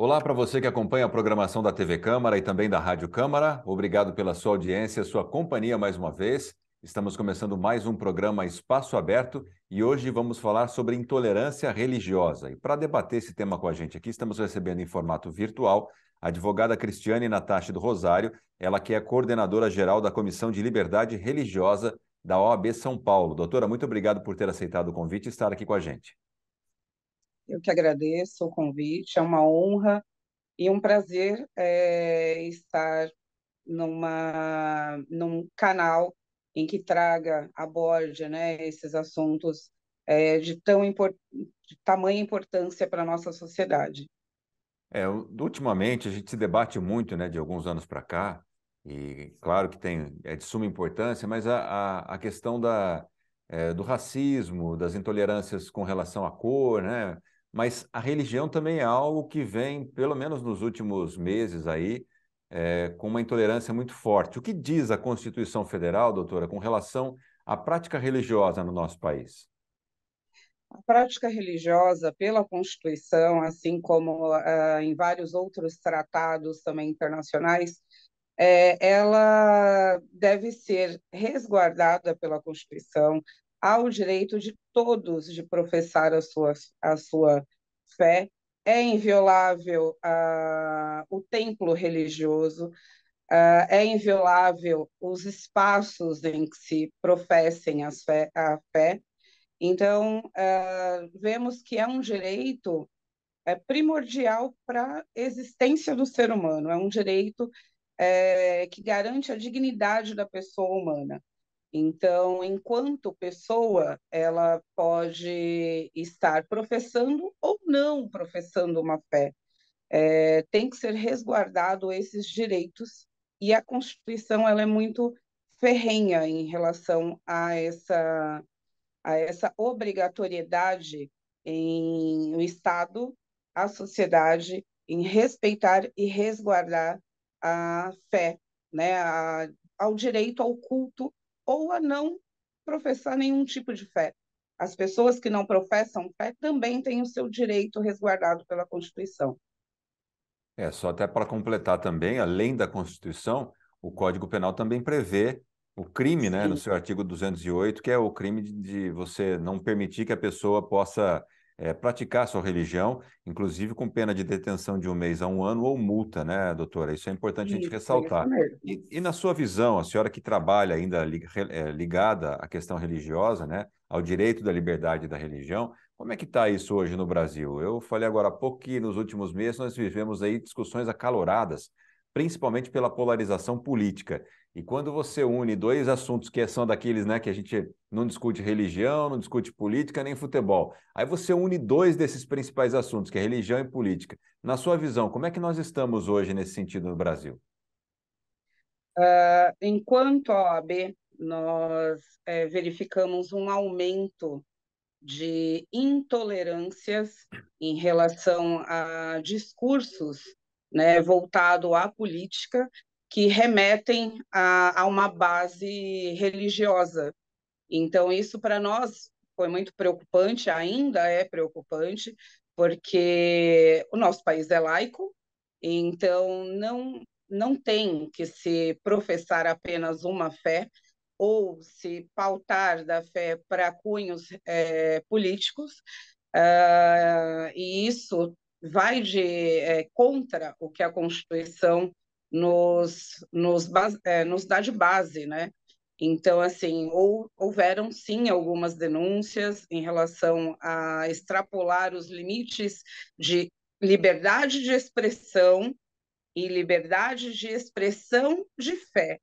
Olá para você que acompanha a programação da TV Câmara e também da Rádio Câmara. Obrigado pela sua audiência, sua companhia mais uma vez. Estamos começando mais um programa Espaço Aberto e hoje vamos falar sobre intolerância religiosa. E para debater esse tema com a gente aqui, estamos recebendo em formato virtual a advogada Cristiane Natasha do Rosário, ela que é coordenadora geral da Comissão de Liberdade Religiosa da OAB São Paulo. Doutora, muito obrigado por ter aceitado o convite e estar aqui com a gente. Eu que agradeço o convite, é uma honra e um prazer é, estar numa, num canal em que traga, aborde né, esses assuntos é, de, tão de tamanha importância para a nossa sociedade. É, ultimamente a gente se debate muito, né, de alguns anos para cá, e claro que tem, é de suma importância, mas a, a, a questão da, é, do racismo, das intolerâncias com relação à cor, né? mas a religião também é algo que vem, pelo menos nos últimos meses aí, é, com uma intolerância muito forte. O que diz a Constituição Federal, doutora, com relação à prática religiosa no nosso país? A prática religiosa, pela Constituição, assim como uh, em vários outros tratados também internacionais, é, ela deve ser resguardada pela Constituição, ao direito de todos de professar a sua, a sua fé, é inviolável uh, o templo religioso, uh, é inviolável os espaços em que se professem a fé, a fé. Então, uh, vemos que é um direito é, primordial para a existência do ser humano, é um direito é, que garante a dignidade da pessoa humana. Então, enquanto pessoa, ela pode estar professando ou não professando uma fé. É, tem que ser resguardado esses direitos e a Constituição ela é muito ferrenha em relação a essa a essa obrigatoriedade em o Estado, a sociedade em respeitar e resguardar a fé, né, a, ao direito ao culto ou a não professar nenhum tipo de fé. As pessoas que não professam fé também têm o seu direito resguardado pela Constituição. É, só até para completar também, além da Constituição, o Código Penal também prevê o crime, né, no seu artigo 208, que é o crime de, de você não permitir que a pessoa possa é, praticar sua religião, inclusive com pena de detenção de um mês a um ano ou multa, né, doutora? Isso é importante isso, a gente é ressaltar. É e, e, na sua visão, a senhora que trabalha ainda é, ligada à questão religiosa, né, ao direito da liberdade da religião, como é que está isso hoje no Brasil? Eu falei agora há pouco que nos últimos meses nós vivemos aí discussões acaloradas, principalmente pela polarização política. E quando você une dois assuntos que são daqueles, né, que a gente não discute religião, não discute política nem futebol. Aí você une dois desses principais assuntos, que é religião e política. Na sua visão, como é que nós estamos hoje nesse sentido no Brasil? Uh, enquanto a OAB, nós é, verificamos um aumento de intolerâncias em relação a discursos né, voltado à política que remetem a, a uma base religiosa. Então, isso para nós foi muito preocupante, ainda é preocupante, porque o nosso país é laico, então não, não tem que se professar apenas uma fé ou se pautar da fé para cunhos é, políticos, uh, e isso vai de é, contra o que a Constituição nos, nos, é, nos dá de base, né? Então, assim, ou, houveram sim algumas denúncias em relação a extrapolar os limites de liberdade de expressão e liberdade de expressão de fé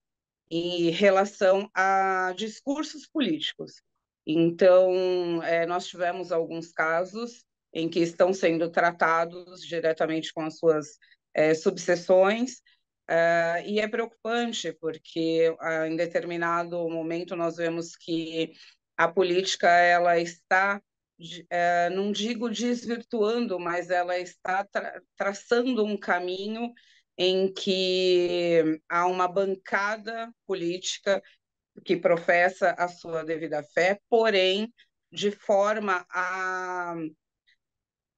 em relação a discursos políticos. Então, é, nós tivemos alguns casos em que estão sendo tratados diretamente com as suas é, subseções, Uh, e é preocupante, porque uh, em determinado momento nós vemos que a política ela está, uh, não digo desvirtuando, mas ela está tra traçando um caminho em que há uma bancada política que professa a sua devida fé, porém de forma a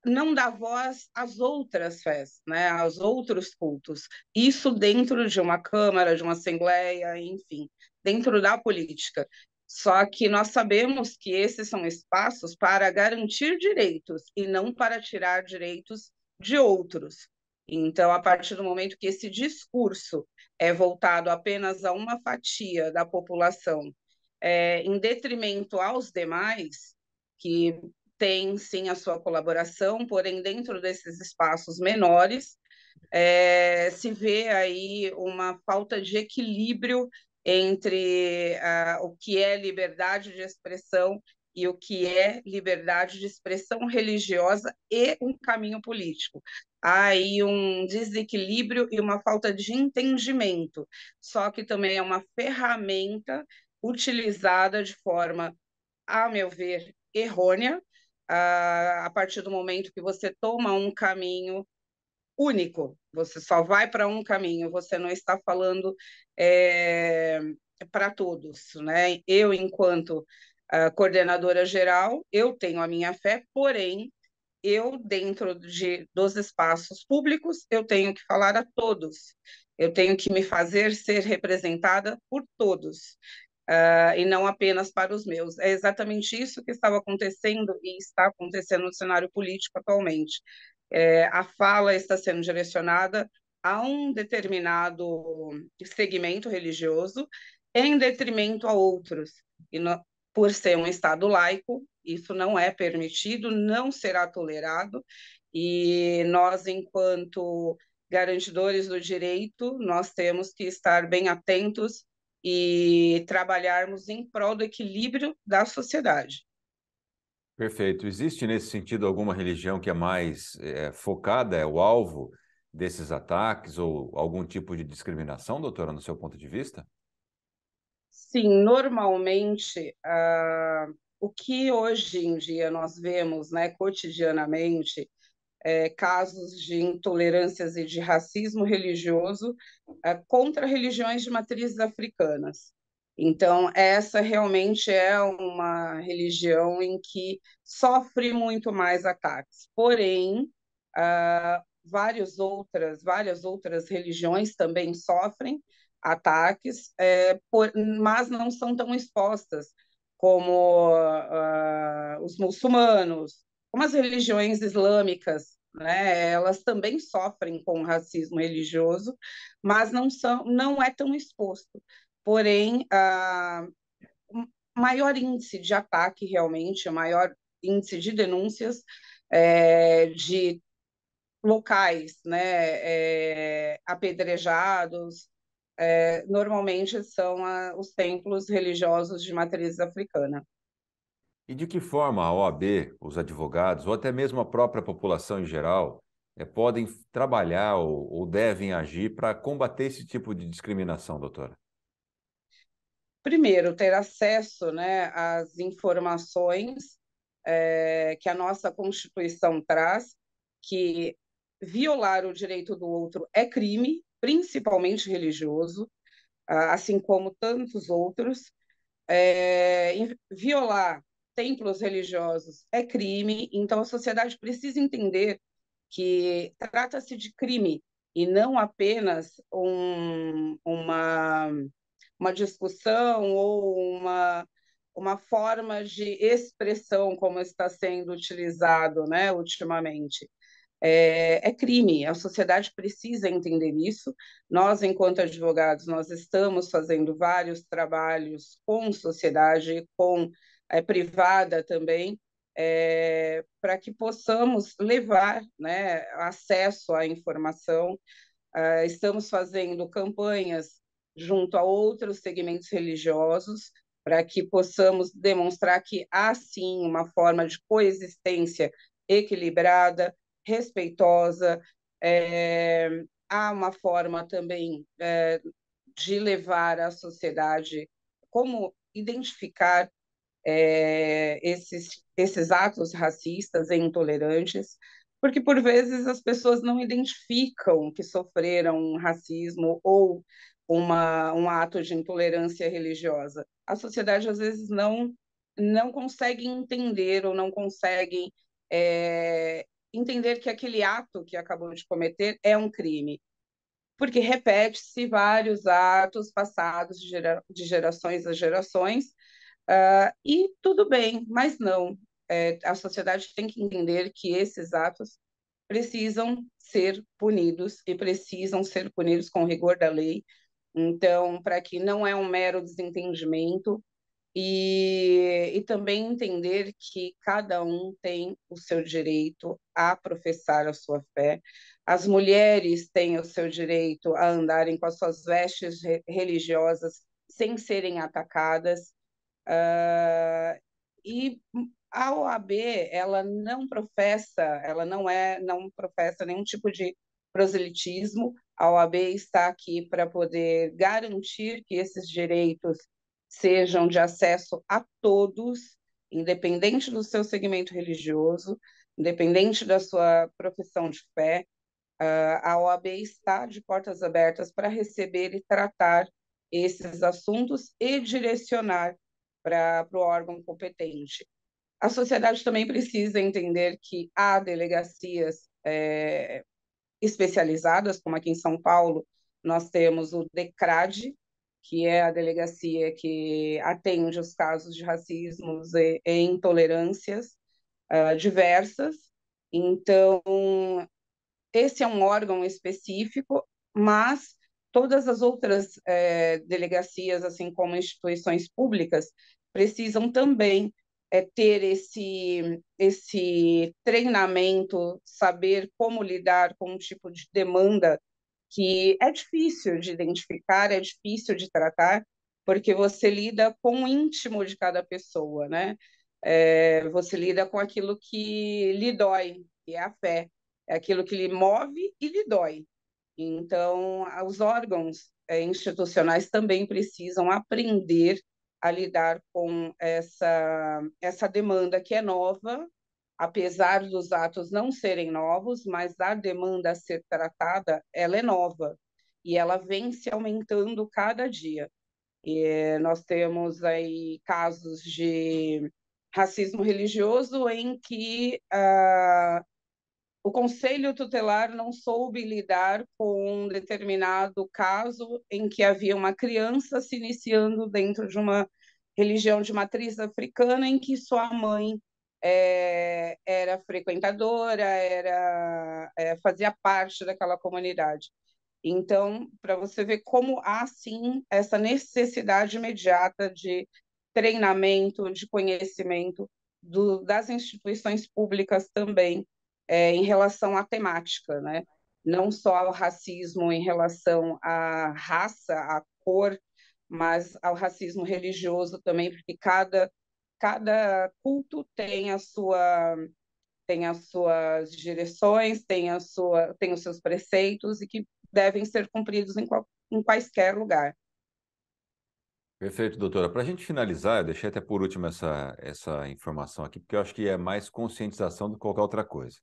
não dá voz às outras fés, né, aos outros cultos. Isso dentro de uma Câmara, de uma Assembleia, enfim, dentro da política. Só que nós sabemos que esses são espaços para garantir direitos e não para tirar direitos de outros. Então, a partir do momento que esse discurso é voltado apenas a uma fatia da população, é, em detrimento aos demais, que tem sim a sua colaboração, porém dentro desses espaços menores é, se vê aí uma falta de equilíbrio entre o que é liberdade de expressão e o que é liberdade de expressão religiosa e um caminho político. Há aí um desequilíbrio e uma falta de entendimento, só que também é uma ferramenta utilizada de forma, a meu ver, errônea a, ah, a partir do momento que você toma um caminho único, você só vai para um caminho, você não está falando é, eh, para todos. Né? Eu, enquanto ah, coordenadora geral, eu tenho a minha fé, porém, eu, dentro de, dos espaços públicos, eu tenho que falar a todos, eu tenho que me fazer ser representada por todos uh, e não apenas para os meus. É exatamente isso que estava acontecendo e está acontecendo no cenário político atualmente. É, a fala está sendo direcionada a um determinado segmento religioso em detrimento a outros. E no, por ser um Estado laico, isso não é permitido, não será tolerado, e nós, enquanto garantidores do direito, nós temos que estar bem atentos e trabalharmos em prol do equilíbrio da sociedade. Perfeito. Existe nesse sentido alguma religião que é mais é, focada, é o alvo desses ataques ou algum tipo de discriminação, doutora, no seu ponto de vista? Sim, normalmente uh, o que hoje em dia nós vemos né, cotidianamente é, casos de intolerâncias e de racismo religioso é, contra religiões de matrizes africanas. Então, essa realmente é uma religião em que sofre muito mais ataques. Porém, ah, várias outras, várias outras religiões também sofrem ataques, é, por, mas não são tão expostas como ah, os muçulmanos, como as religiões islâmicas, né? Elas também sofrem com racismo religioso, mas não são, não é tão exposto. Porém, a maior índice de ataque realmente, maior índice de denúncias é, de locais, né, é, apedrejados, é, normalmente são a, os templos religiosos de matriz africana. E de que forma a OAB, os advogados, ou até mesmo a própria população em geral, é, podem trabalhar ou, ou devem agir para combater esse tipo de discriminação, doutora? Primeiro, ter acesso né, às informações é, que a nossa Constituição traz, que violar o direito do outro é crime, principalmente religioso, assim como tantos outros. É, violar templos religiosos é crime, então a sociedade precisa entender que trata-se de crime e não apenas um, uma, uma discussão ou uma, uma forma de expressão como está sendo utilizado né, ultimamente. É, é, crime. A sociedade precisa entender isso. Nós, enquanto advogados, nós estamos fazendo vários trabalhos com sociedade, com é, privada também, é, para que possamos levar né, acesso à informação. Ah, estamos fazendo campanhas junto a outros segmentos religiosos para que possamos demonstrar que há sim uma forma de coexistência equilibrada, respeitosa, é, há uma forma também é, de levar à sociedade como identificar é, esses, esses atos racistas e intolerantes, porque por vezes as pessoas não identificam que sofreram um racismo ou uma, um ato de intolerância religiosa. A sociedade às vezes não não consegue entender ou não consegue é, entender que aquele ato que acabou de cometer é um crime, porque repete-se vários atos passados de, gera, de gerações a gerações Uh, e tudo bem, mas não. É, a sociedade tem que entender que esses atos precisam ser punidos e precisam ser punidos com rigor da lei. Então, para que não é um mero desentendimento e, e também entender que cada um tem o seu direito a professar a sua fé, as mulheres têm o seu direito a andarem com as suas vestes religiosas sem serem atacadas, Uh, e a OAB ela não professa, ela não é, não professa nenhum tipo de proselitismo. A OAB está aqui para poder garantir que esses direitos sejam de acesso a todos, independente do seu segmento religioso, independente da sua profissão de fé. Uh, a OAB está de portas abertas para receber e tratar esses assuntos e direcionar para o órgão competente. A sociedade também precisa entender que há delegacias é, especializadas, como aqui em São Paulo, nós temos o DECRAD, que é a delegacia que atende os casos de racismos e, e intolerâncias uh, diversas. Então, esse é um órgão específico, mas todas as outras é, delegacias, assim como instituições públicas, precisam também é, ter esse, esse treinamento, saber como lidar com um tipo de demanda que é difícil de identificar, é difícil de tratar, porque você lida com o íntimo de cada pessoa, né? É, você lida com aquilo que lhe dói, que é a fé, é aquilo que lhe move e lhe dói. Então, os órgãos é, institucionais também precisam aprender a lidar com essa, essa demanda que é nova, apesar dos atos não serem novos, mas a demanda a ser tratada, ela é nova e ela vem se aumentando cada dia. E nós temos aí casos de racismo religioso em que a ah, o conselho tutelar não soube lidar com um determinado caso em que havia uma criança se iniciando dentro de uma religião de matriz africana em que sua mãe é, era frequentadora, era é, fazia parte daquela comunidade. Então, para você ver como há sim essa necessidade imediata de treinamento, de conhecimento do, das instituições públicas também é, em relação à temática, né? não só ao racismo em relação à raça, à cor, mas ao racismo religioso também, porque cada, cada culto tem a sua tem as suas direções, tem, a sua, tem os seus preceitos e que devem ser cumpridos em, qual, em quaisquer lugar. Perfeito, doutora. Para a gente finalizar, eu deixei até por último essa, essa informação aqui, porque eu acho que é mais conscientização do que qualquer outra coisa.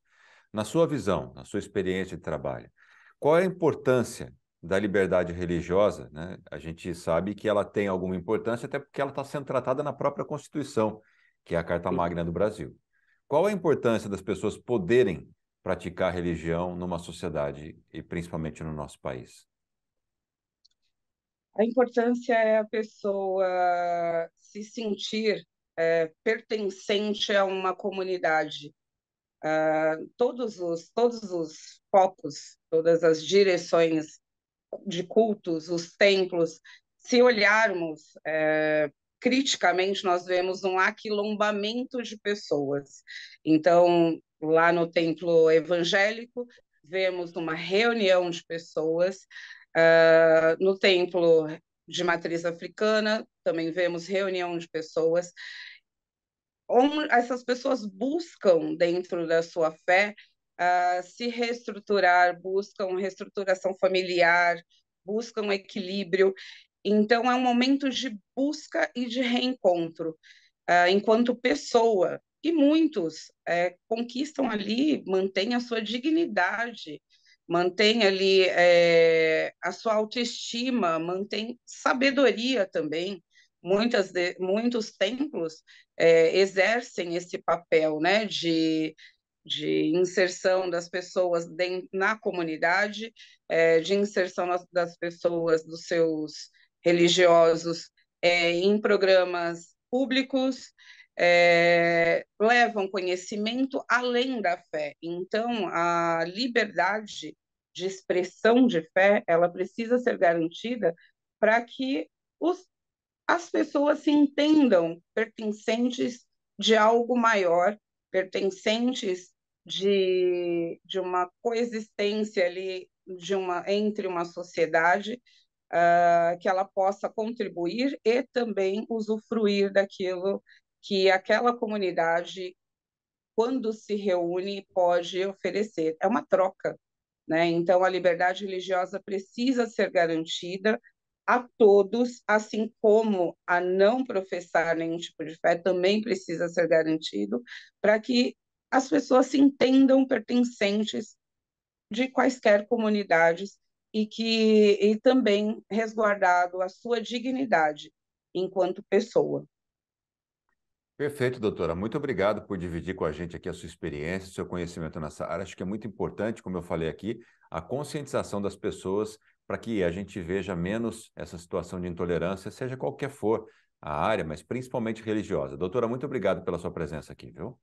Na sua visão, na sua experiência de trabalho, qual é a importância da liberdade religiosa? Né? A gente sabe que ela tem alguma importância, até porque ela está sendo tratada na própria Constituição, que é a Carta Magna do Brasil. Qual é a importância das pessoas poderem praticar religião numa sociedade e principalmente no nosso país? A importância é a pessoa se sentir é, pertencente a uma comunidade, uh, todos, os, todos os focos, todas as direções de cultos, os templos, se olharmos uh, criticamente, nós vemos um aquilombamento de pessoas. Então, lá no templo evangélico, vemos uma reunião de pessoas. Uh, no templo de matriz africana, também vemos reunião de pessoas onde essas pessoas buscam dentro da sua fé uh, se reestruturar, buscam reestruturação familiar, buscam equilíbrio. Então é um momento de busca e de reencontro uh, enquanto pessoa. E muitos eh, conquistam ali, mantêm a sua dignidade, mantém ali é, a sua autoestima, mantém sabedoria também, muitas de, muitos templos é, exercem esse papel né, de, de inserção das pessoas na comunidade, é, de inserção das pessoas, dos seus religiosos é, em programas públicos, é, levam conhecimento além da fé. Então, a liberdade de expressão de fé, ela precisa ser garantida para que os as pessoas se entendam pertencentes de algo maior, pertencentes de, de uma coexistência ali de uma, entre uma sociedade uh, que ela possa contribuir e também usufruir daquilo que aquela comunidade, quando se reúne, pode oferecer. É uma troca. Né? Então, a liberdade religiosa precisa ser garantida, a todos, assim como a não professar nenhum tipo de fé também precisa ser garantido, para que as pessoas se entendam pertencentes de quaisquer comunidades e que e também resguardado a sua dignidade enquanto pessoa. Perfeito, doutora. Muito obrigado por dividir com a gente aqui a sua experiência, seu conhecimento nessa área. Acho que é muito importante, como eu falei aqui, a conscientização das pessoas para que a gente veja menos essa situação de intolerância, seja qualquer for a área, mas principalmente religiosa. Doutora, muito obrigado pela sua presença aqui, viu?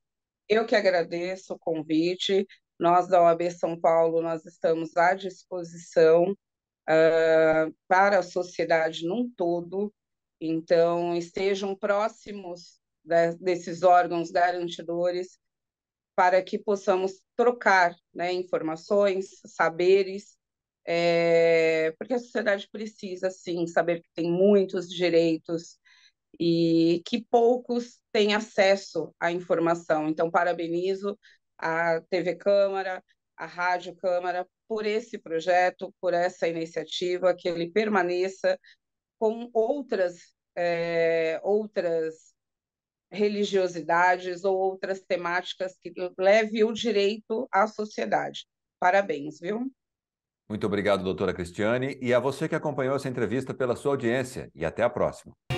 Eu que agradeço o convite. Nós da OAB São Paulo, nós estamos à disposição uh, para a sociedade num todo. Então, estejam próximos da, desses órgãos garantidores para que possamos trocar né, informações, saberes é, porque a sociedade precisa, sim, saber que tem muitos direitos e que poucos têm acesso à informação. Então, parabenizo a TV Câmara, a Rádio Câmara, por esse projeto, por essa iniciativa, que ele permaneça com outras, é, outras religiosidades ou outras temáticas que leve o direito à sociedade. Parabéns, viu? Muito obrigado, doutora Cristiane, e a você que acompanhou essa entrevista pela sua audiência e até a próxima.